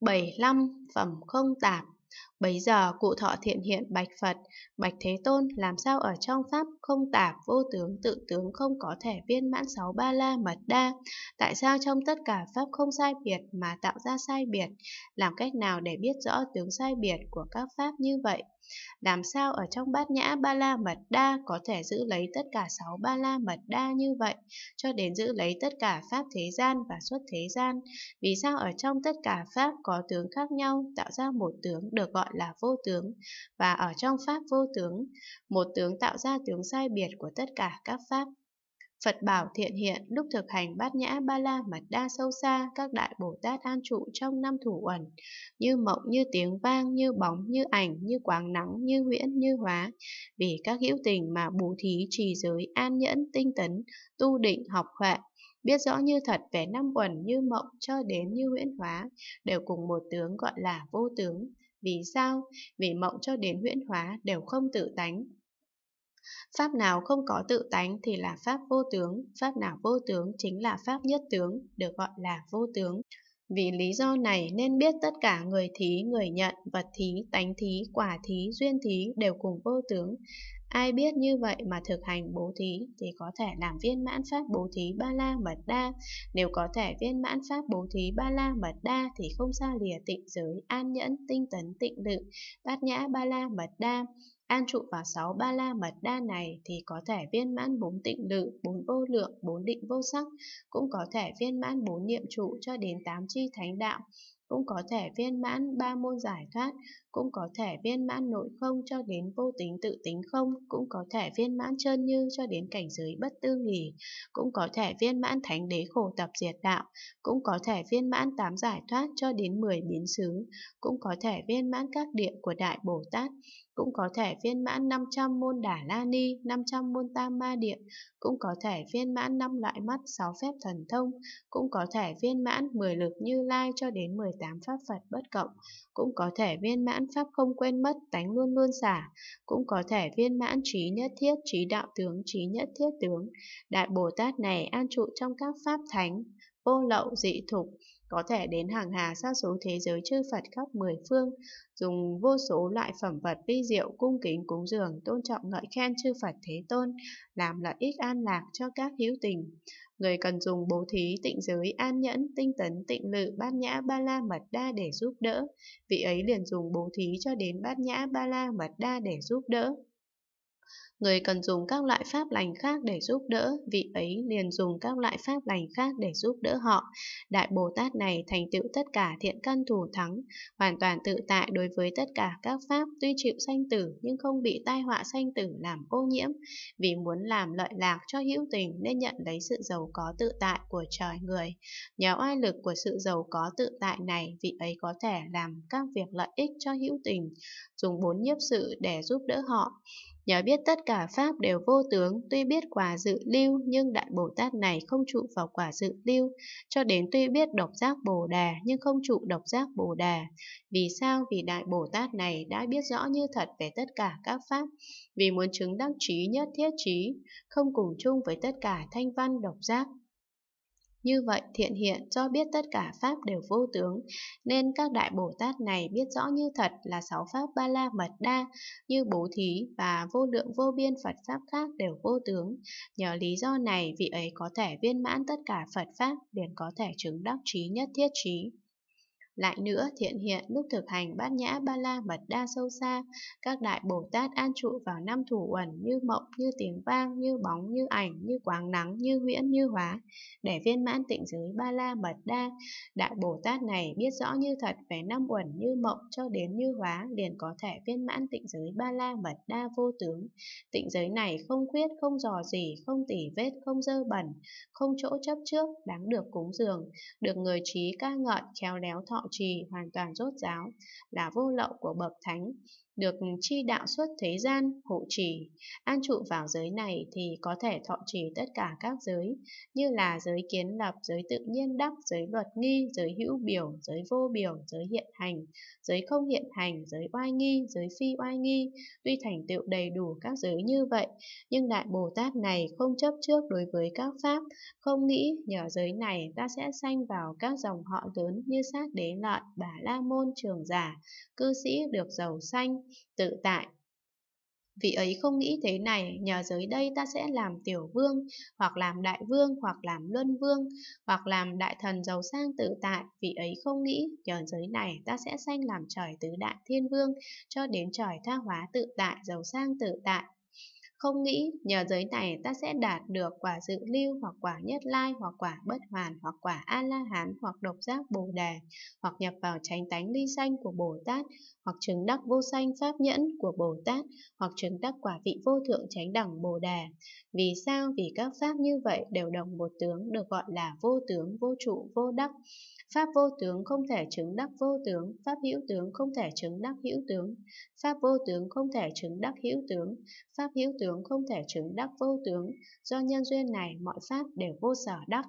75 phẩm không tạp Bấy giờ cụ thọ thiện hiện bạch Phật, bạch Thế Tôn làm sao ở trong Pháp không tạp vô tướng tự tướng không có thể viên mãn sáu ba la mật đa. Tại sao trong tất cả Pháp không sai biệt mà tạo ra sai biệt? Làm cách nào để biết rõ tướng sai biệt của các Pháp như vậy? Làm sao ở trong bát nhã ba la mật đa có thể giữ lấy tất cả sáu ba la mật đa như vậy, cho đến giữ lấy tất cả pháp thế gian và xuất thế gian? Vì sao ở trong tất cả pháp có tướng khác nhau tạo ra một tướng được gọi là vô tướng, và ở trong pháp vô tướng, một tướng tạo ra tướng sai biệt của tất cả các pháp? Phật bảo thiện hiện lúc thực hành bát nhã ba la mật đa sâu xa các đại Bồ Tát an trụ trong năm thủ uẩn, như mộng, như tiếng vang, như bóng, như ảnh, như quáng nắng, như huyễn, như hóa. Vì các hữu tình mà bù thí trì giới an nhẫn, tinh tấn, tu định, học huệ, biết rõ như thật về năm uẩn như mộng cho đến như huyễn hóa, đều cùng một tướng gọi là vô tướng. Vì sao? Vì mộng cho đến huyễn hóa đều không tự tánh, Pháp nào không có tự tánh thì là pháp vô tướng, pháp nào vô tướng chính là pháp nhất tướng, được gọi là vô tướng. Vì lý do này nên biết tất cả người thí, người nhận, vật thí, tánh thí, quả thí, duyên thí đều cùng vô tướng. Ai biết như vậy mà thực hành bố thí thì có thể làm viên mãn pháp bố thí ba la mật đa. Nếu có thể viên mãn pháp bố thí ba la mật đa thì không xa lìa tịnh giới, an nhẫn, tinh tấn, tịnh lự, bát nhã ba la mật đa. An trụ vào sáu ba la mật đa này thì có thể viên mãn bốn tịnh lự, bốn vô lượng, bốn định vô sắc, cũng có thể viên mãn bốn niệm trụ cho đến tám chi thánh đạo, cũng có thể viên mãn ba môn giải thoát, cũng có thể viên mãn nội không cho đến vô tính tự tính không, cũng có thể viên mãn chân như cho đến cảnh giới bất tư nghỉ, cũng có thể viên mãn thánh đế khổ tập diệt đạo, cũng có thể viên mãn tám giải thoát cho đến 10 biến xứ, cũng có thể viên mãn các địa của Đại Bồ Tát, cũng có thể viên mãn 500 môn đả la ni, 500 môn tam ma địa, cũng có thể viên mãn năm loại mắt, sáu phép thần thông, cũng có thể viên mãn 10 lực như lai cho đến 10 18 pháp Phật bất cộng, cũng có thể viên mãn pháp không quên mất tánh luôn luôn xả cũng có thể viên mãn trí nhất thiết trí đạo tướng trí nhất thiết tướng. Đại Bồ Tát này an trụ trong các pháp thánh, vô lậu dị thục, có thể đến hàng hà xa số thế giới chư Phật khắp mười phương, dùng vô số loại phẩm vật vi diệu cung kính cúng dường, tôn trọng ngợi khen chư Phật Thế Tôn, làm lợi ích an lạc cho các hữu tình. Người cần dùng bố thí, tịnh giới, an nhẫn, tinh tấn, tịnh lự, bát nhã, ba la, mật đa để giúp đỡ. Vị ấy liền dùng bố thí cho đến bát nhã, ba la, mật đa để giúp đỡ. Người cần dùng các loại pháp lành khác để giúp đỡ, vị ấy liền dùng các loại pháp lành khác để giúp đỡ họ. Đại Bồ Tát này thành tựu tất cả thiện căn thủ thắng, hoàn toàn tự tại đối với tất cả các pháp tuy chịu sanh tử nhưng không bị tai họa sanh tử làm ô nhiễm. Vì muốn làm lợi lạc cho hữu tình nên nhận lấy sự giàu có tự tại của trời người. Nhờ oai lực của sự giàu có tự tại này, vị ấy có thể làm các việc lợi ích cho hữu tình, dùng bốn nhiếp sự để giúp đỡ họ nhờ biết tất cả pháp đều vô tướng, tuy biết quả dự lưu nhưng Đại Bồ Tát này không trụ vào quả dự lưu, cho đến tuy biết độc giác Bồ Đà nhưng không trụ độc giác Bồ Đà. Vì sao? Vì Đại Bồ Tát này đã biết rõ như thật về tất cả các pháp, vì muốn chứng đắc trí nhất thiết trí, không cùng chung với tất cả thanh văn độc giác. Như vậy thiện hiện cho biết tất cả pháp đều vô tướng, nên các đại Bồ Tát này biết rõ như thật là sáu pháp ba la mật đa, như bố thí và vô lượng vô biên Phật pháp khác đều vô tướng. Nhờ lý do này, vị ấy có thể viên mãn tất cả Phật pháp, liền có thể chứng đắc trí nhất thiết trí. Lại nữa, thiện hiện lúc thực hành bát nhã ba la mật đa sâu xa, các đại Bồ Tát an trụ vào năm thủ uẩn như mộng, như tiếng vang, như bóng, như ảnh, như quáng nắng, như huyễn, như hóa, để viên mãn tịnh giới ba la mật đa. Đại Bồ Tát này biết rõ như thật về năm uẩn như mộng cho đến như hóa, liền có thể viên mãn tịnh giới ba la mật đa vô tướng. Tịnh giới này không khuyết, không dò gì, không tỉ vết, không dơ bẩn, không chỗ chấp trước, đáng được cúng dường, được người trí ca ngợi, khéo léo thọ họ trì hoàn toàn rốt ráo là vô lậu của bậc thánh được chi đạo xuất thế gian hộ trì. An trụ vào giới này thì có thể thọ trì tất cả các giới, như là giới kiến lập, giới tự nhiên đắc, giới luật nghi, giới hữu biểu, giới vô biểu, giới hiện hành, giới không hiện hành, giới oai nghi, giới phi oai nghi. Tuy thành tựu đầy đủ các giới như vậy, nhưng Đại Bồ Tát này không chấp trước đối với các pháp, không nghĩ nhờ giới này ta sẽ sanh vào các dòng họ lớn như sát đế lợi, bà la môn trường giả, cư sĩ được giàu sanh, tự tại. Vị ấy không nghĩ thế này, nhờ giới đây ta sẽ làm tiểu vương, hoặc làm đại vương, hoặc làm luân vương, hoặc làm đại thần giàu sang tự tại. Vị ấy không nghĩ, nhờ giới này ta sẽ sanh làm trời tứ đại thiên vương, cho đến trời tha hóa tự tại, giàu sang tự tại. Không nghĩ, nhờ giới này ta sẽ đạt được quả dự lưu hoặc quả nhất lai hoặc quả bất hoàn hoặc quả A-la-hán hoặc độc giác Bồ Đề hoặc nhập vào tránh tánh ly sanh của Bồ Tát hoặc chứng đắc vô sanh pháp nhẫn của Bồ Tát, hoặc chứng đắc quả vị vô thượng chánh đẳng Bồ Đà. Vì sao? Vì các pháp như vậy đều đồng một tướng được gọi là vô tướng, vô trụ, vô đắc. Pháp vô tướng không thể chứng đắc vô tướng, pháp hữu tướng không thể chứng đắc hữu tướng, pháp vô tướng không thể chứng đắc hữu tướng, pháp hữu tướng không thể chứng đắc vô tướng. Do nhân duyên này mọi pháp đều vô sở đắc.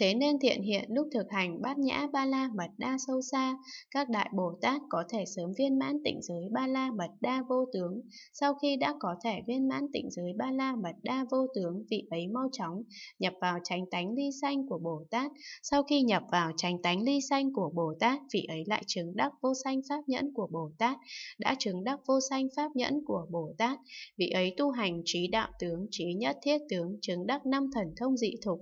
Thế nên thiện hiện lúc thực hành bát nhã ba la mật đa sâu xa, các đại Bồ Tát có thể sớm viên mãn tịnh giới ba la mật đa vô tướng. Sau khi đã có thể viên mãn tịnh giới ba la mật đa vô tướng, vị ấy mau chóng nhập vào tránh tánh ly sanh của Bồ Tát. Sau khi nhập vào tránh tánh ly sanh của Bồ Tát, vị ấy lại chứng đắc vô sanh pháp nhẫn của Bồ Tát, đã chứng đắc vô sanh pháp nhẫn của Bồ Tát. Vị ấy tu hành trí đạo tướng, trí nhất thiết tướng, chứng đắc năm thần thông dị thục,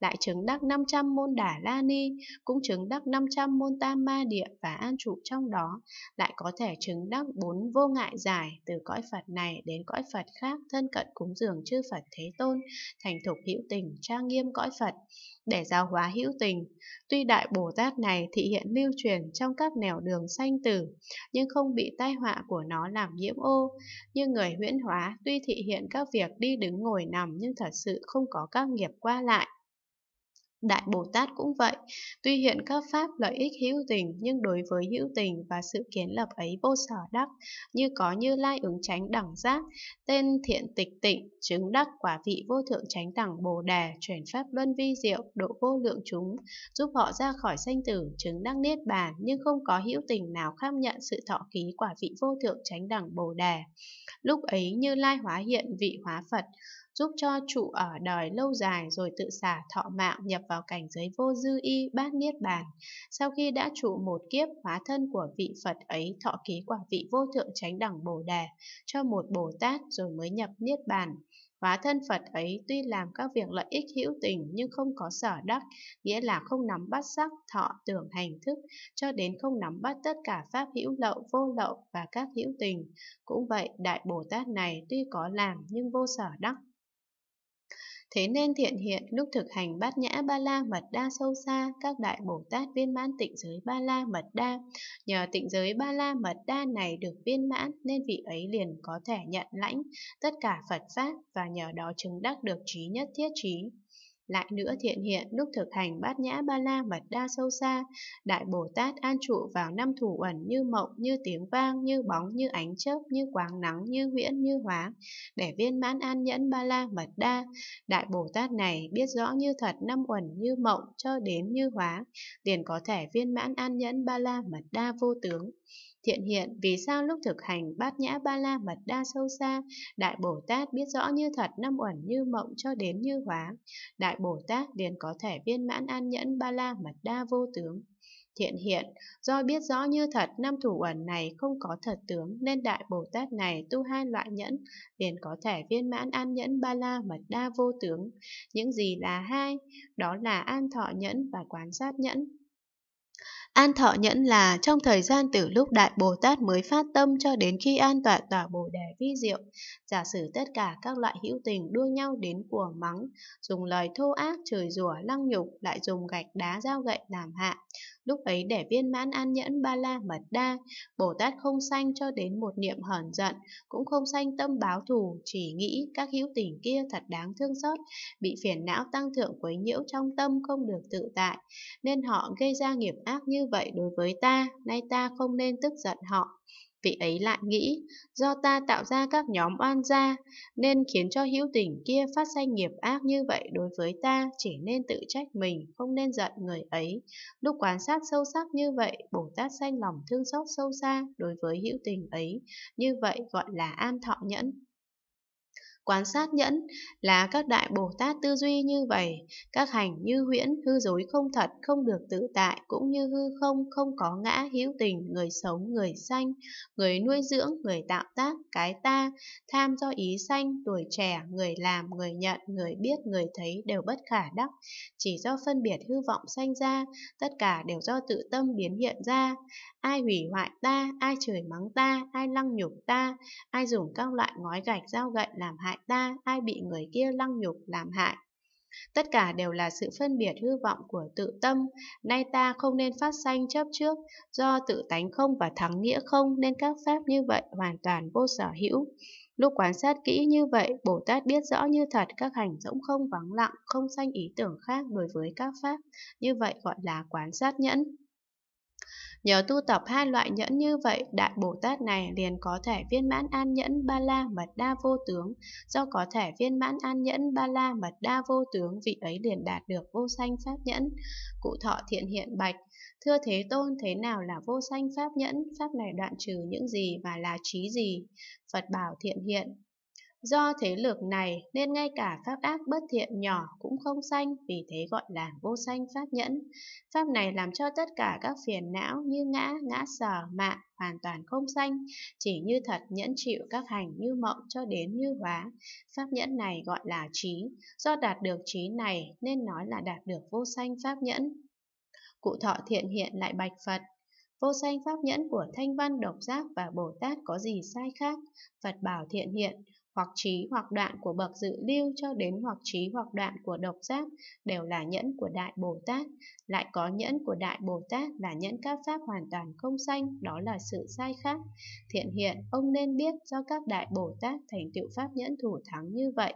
lại chứng đắc năm 500 môn Đà La Ni, cũng chứng đắc 500 môn Tam Ma Địa và An Trụ trong đó, lại có thể chứng đắc bốn vô ngại giải từ cõi Phật này đến cõi Phật khác thân cận cúng dường chư Phật Thế Tôn, thành thục hữu tình, trang nghiêm cõi Phật, để giáo hóa hữu tình. Tuy Đại Bồ Tát này thị hiện lưu truyền trong các nẻo đường sanh tử, nhưng không bị tai họa của nó làm nhiễm ô. Như người huyễn hóa tuy thị hiện các việc đi đứng ngồi nằm nhưng thật sự không có các nghiệp qua lại. Đại Bồ Tát cũng vậy, tuy hiện các pháp lợi ích hữu tình nhưng đối với hữu tình và sự kiến lập ấy vô sở đắc, như có như lai ứng tránh đẳng giác, tên thiện tịch tịnh, chứng đắc quả vị vô thượng tránh đẳng bồ đề, chuyển pháp luân vi diệu, độ vô lượng chúng, giúp họ ra khỏi sanh tử, chứng đắc niết bàn nhưng không có hữu tình nào khác nhận sự thọ ký quả vị vô thượng tránh đẳng bồ đề. Lúc ấy như lai hóa hiện vị hóa Phật, giúp cho trụ ở đời lâu dài rồi tự xả thọ mạng nhập vào cảnh giới vô dư y bát niết bàn. Sau khi đã trụ một kiếp hóa thân của vị Phật ấy thọ ký quả vị vô thượng chánh đẳng Bồ Đề cho một Bồ Tát rồi mới nhập niết bàn. Hóa thân Phật ấy tuy làm các việc lợi ích hữu tình nhưng không có sở đắc, nghĩa là không nắm bắt sắc, thọ, tưởng, hành thức, cho đến không nắm bắt tất cả pháp hữu lậu, vô lậu và các hữu tình. Cũng vậy, Đại Bồ Tát này tuy có làm nhưng vô sở đắc, Thế nên thiện hiện lúc thực hành bát nhã ba la mật đa sâu xa, các đại Bồ Tát viên mãn tịnh giới ba la mật đa. Nhờ tịnh giới ba la mật đa này được viên mãn nên vị ấy liền có thể nhận lãnh tất cả Phật Pháp và nhờ đó chứng đắc được trí nhất thiết trí. Lại nữa thiện hiện lúc thực hành bát nhã ba la mật đa sâu xa, Đại Bồ Tát an trụ vào năm thủ ẩn như mộng, như tiếng vang, như bóng, như ánh chớp, như quáng nắng, như huyễn, như hóa, để viên mãn an nhẫn ba la mật đa. Đại Bồ Tát này biết rõ như thật năm uẩn như mộng cho đến như hóa, liền có thể viên mãn an nhẫn ba la mật đa vô tướng. Thiện hiện vì sao lúc thực hành bát nhã ba la mật đa sâu xa, Đại Bồ Tát biết rõ như thật năm uẩn như mộng cho đến như hóa. Đại Bồ Tát liền có thể viên mãn an nhẫn ba la mật đa vô tướng. Thiện hiện, do biết rõ như thật năm thủ uẩn này không có thật tướng nên Đại Bồ Tát này tu hai loại nhẫn, liền có thể viên mãn an nhẫn ba la mật đa vô tướng. Những gì là hai? Đó là an thọ nhẫn và quán sát nhẫn. An thọ nhẫn là trong thời gian từ lúc Đại Bồ Tát mới phát tâm cho đến khi an tọa tỏa Bồ Đề vi diệu, giả sử tất cả các loại hữu tình đua nhau đến của mắng, dùng lời thô ác, chửi rủa, lăng nhục, lại dùng gạch đá dao gậy làm hạ, Lúc ấy để viên mãn an nhẫn ba la mật đa, Bồ Tát không sanh cho đến một niệm hờn giận, cũng không sanh tâm báo thù, chỉ nghĩ các hữu tình kia thật đáng thương xót, bị phiền não tăng thượng quấy nhiễu trong tâm không được tự tại, nên họ gây ra nghiệp ác như vậy đối với ta, nay ta không nên tức giận họ vị ấy lại nghĩ, do ta tạo ra các nhóm oan gia, nên khiến cho hữu tình kia phát sanh nghiệp ác như vậy đối với ta, chỉ nên tự trách mình, không nên giận người ấy. Lúc quan sát sâu sắc như vậy, Bồ Tát sanh lòng thương xót sâu xa đối với hữu tình ấy, như vậy gọi là an thọ nhẫn quan sát nhẫn là các đại Bồ Tát tư duy như vậy, các hành như huyễn, hư dối không thật, không được tự tại, cũng như hư không, không có ngã, hữu tình, người sống, người sanh, người nuôi dưỡng, người tạo tác, cái ta, tham do ý sanh, tuổi trẻ, người làm, người nhận, người biết, người thấy đều bất khả đắc, chỉ do phân biệt hư vọng sanh ra, tất cả đều do tự tâm biến hiện ra ai hủy hoại ta, ai chửi mắng ta, ai lăng nhục ta, ai dùng các loại ngói gạch dao gậy làm hại ta, ai bị người kia lăng nhục làm hại. Tất cả đều là sự phân biệt hư vọng của tự tâm, nay ta không nên phát sanh chấp trước, do tự tánh không và thắng nghĩa không nên các pháp như vậy hoàn toàn vô sở hữu. Lúc quan sát kỹ như vậy, Bồ Tát biết rõ như thật các hành rỗng không vắng lặng, không sanh ý tưởng khác đối với các pháp, như vậy gọi là quán sát nhẫn. Nhờ tu tập hai loại nhẫn như vậy, Đại Bồ Tát này liền có thể viên mãn an nhẫn ba la mật đa vô tướng. Do có thể viên mãn an nhẫn ba la mật đa vô tướng, vị ấy liền đạt được vô sanh pháp nhẫn. Cụ thọ thiện hiện bạch, Thưa Thế Tôn, thế nào là vô sanh pháp nhẫn? Pháp này đoạn trừ những gì và là trí gì? Phật bảo thiện hiện, Do thế lực này nên ngay cả pháp ác bất thiện nhỏ cũng không sanh, vì thế gọi là vô sanh pháp nhẫn. Pháp này làm cho tất cả các phiền não như ngã, ngã sở, mạng hoàn toàn không sanh, chỉ như thật nhẫn chịu các hành như mộng cho đến như hóa. Pháp nhẫn này gọi là trí, do đạt được trí này nên nói là đạt được vô sanh pháp nhẫn. Cụ thọ thiện hiện lại bạch Phật, Vô sanh pháp nhẫn của Thanh Văn Độc Giác và Bồ Tát có gì sai khác? Phật bảo thiện hiện, hoặc trí hoặc đoạn của bậc dự lưu cho đến hoặc trí hoặc đoạn của độc giác đều là nhẫn của Đại Bồ Tát. Lại có nhẫn của Đại Bồ Tát là nhẫn các pháp hoàn toàn không sanh, đó là sự sai khác. Thiện hiện, ông nên biết do các Đại Bồ Tát thành tựu pháp nhẫn thủ thắng như vậy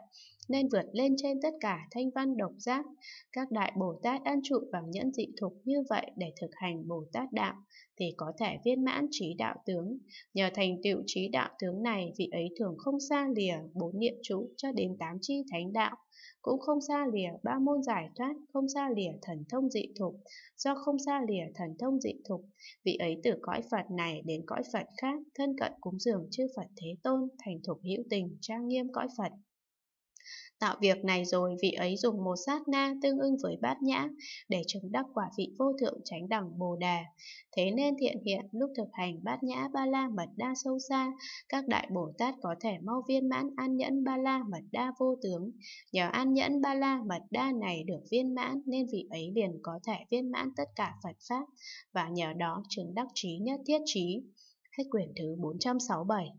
nên vượt lên trên tất cả thanh văn độc giác. Các đại Bồ Tát an trụ vào nhẫn dị thục như vậy để thực hành Bồ Tát đạo, thì có thể viên mãn trí đạo tướng. Nhờ thành tựu trí đạo tướng này, vị ấy thường không xa lìa bốn niệm trụ cho đến tám chi thánh đạo, cũng không xa lìa ba môn giải thoát, không xa lìa thần thông dị thục. Do không xa lìa thần thông dị thục, vị ấy từ cõi Phật này đến cõi Phật khác, thân cận cúng dường chư Phật Thế Tôn, thành thục hữu tình, trang nghiêm cõi Phật. Tạo việc này rồi vị ấy dùng một sát na tương ưng với bát nhã để chứng đắc quả vị vô thượng chánh đẳng bồ đà. Thế nên thiện hiện lúc thực hành bát nhã ba la mật đa sâu xa, các đại Bồ Tát có thể mau viên mãn an nhẫn ba la mật đa vô tướng. Nhờ an nhẫn ba la mật đa này được viên mãn nên vị ấy liền có thể viên mãn tất cả Phật Pháp và nhờ đó chứng đắc trí nhất thiết trí. Hết quyển thứ 467